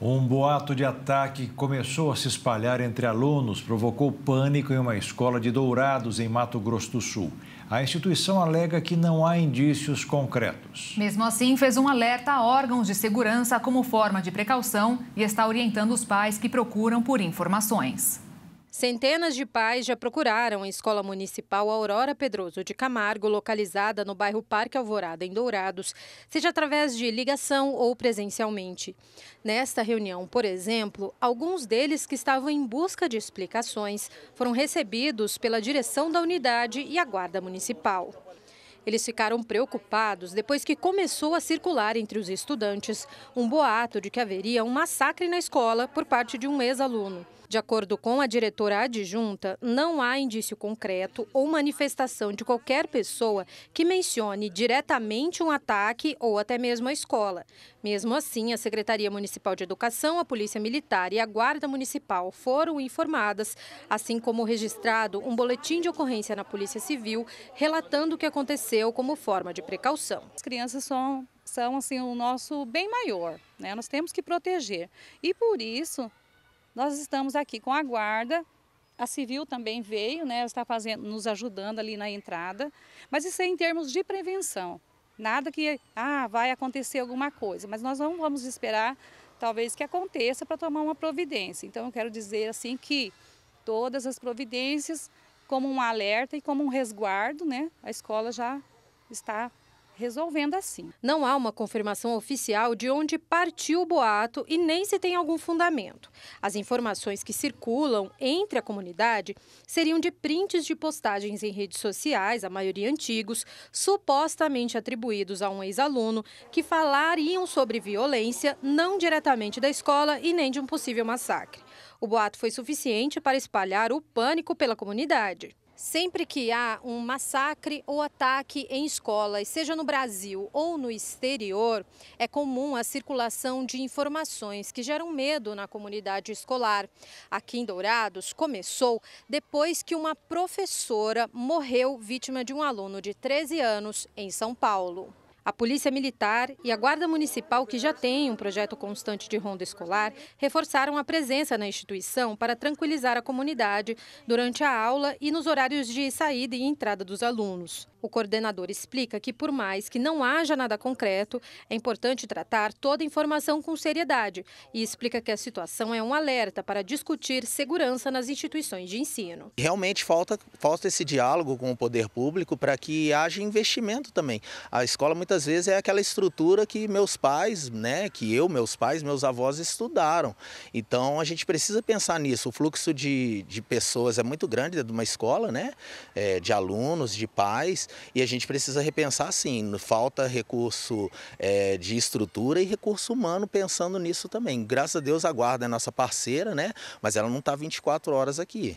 Um boato de ataque começou a se espalhar entre alunos, provocou pânico em uma escola de Dourados, em Mato Grosso do Sul. A instituição alega que não há indícios concretos. Mesmo assim, fez um alerta a órgãos de segurança como forma de precaução e está orientando os pais que procuram por informações. Centenas de pais já procuraram a Escola Municipal Aurora Pedroso de Camargo, localizada no bairro Parque Alvorada, em Dourados, seja através de ligação ou presencialmente. Nesta reunião, por exemplo, alguns deles que estavam em busca de explicações foram recebidos pela direção da unidade e a Guarda Municipal. Eles ficaram preocupados depois que começou a circular entre os estudantes um boato de que haveria um massacre na escola por parte de um ex-aluno. De acordo com a diretora adjunta, não há indício concreto ou manifestação de qualquer pessoa que mencione diretamente um ataque ou até mesmo a escola. Mesmo assim, a Secretaria Municipal de Educação, a Polícia Militar e a Guarda Municipal foram informadas, assim como registrado um boletim de ocorrência na Polícia Civil relatando o que aconteceu como forma de precaução. As crianças são, são assim, o nosso bem maior, né? nós temos que proteger. E por isso, nós estamos aqui com a guarda, a civil também veio, né, está fazendo, nos ajudando ali na entrada, mas isso é em termos de prevenção. Nada que ah, vai acontecer alguma coisa, mas nós não vamos esperar talvez que aconteça para tomar uma providência. Então eu quero dizer assim que todas as providências como um alerta e como um resguardo, né? A escola já está resolvendo assim. Não há uma confirmação oficial de onde partiu o boato e nem se tem algum fundamento. As informações que circulam entre a comunidade seriam de prints de postagens em redes sociais, a maioria antigos, supostamente atribuídos a um ex-aluno, que falariam sobre violência não diretamente da escola e nem de um possível massacre. O boato foi suficiente para espalhar o pânico pela comunidade. Sempre que há um massacre ou ataque em escolas, seja no Brasil ou no exterior, é comum a circulação de informações que geram medo na comunidade escolar. Aqui em Dourados, começou depois que uma professora morreu vítima de um aluno de 13 anos em São Paulo. A Polícia Militar e a Guarda Municipal, que já tem um projeto constante de ronda escolar, reforçaram a presença na instituição para tranquilizar a comunidade durante a aula e nos horários de saída e entrada dos alunos. O coordenador explica que, por mais que não haja nada concreto, é importante tratar toda informação com seriedade e explica que a situação é um alerta para discutir segurança nas instituições de ensino. Realmente falta, falta esse diálogo com o poder público para que haja investimento também. A escola muitas vezes é aquela estrutura que meus pais, né, que eu, meus pais, meus avós estudaram. Então a gente precisa pensar nisso. O fluxo de, de pessoas é muito grande dentro de uma escola, né, é, de alunos, de pais. E a gente precisa repensar assim, falta recurso é, de estrutura e recurso humano pensando nisso também. Graças a Deus a guarda é nossa parceira, né? Mas ela não está 24 horas aqui.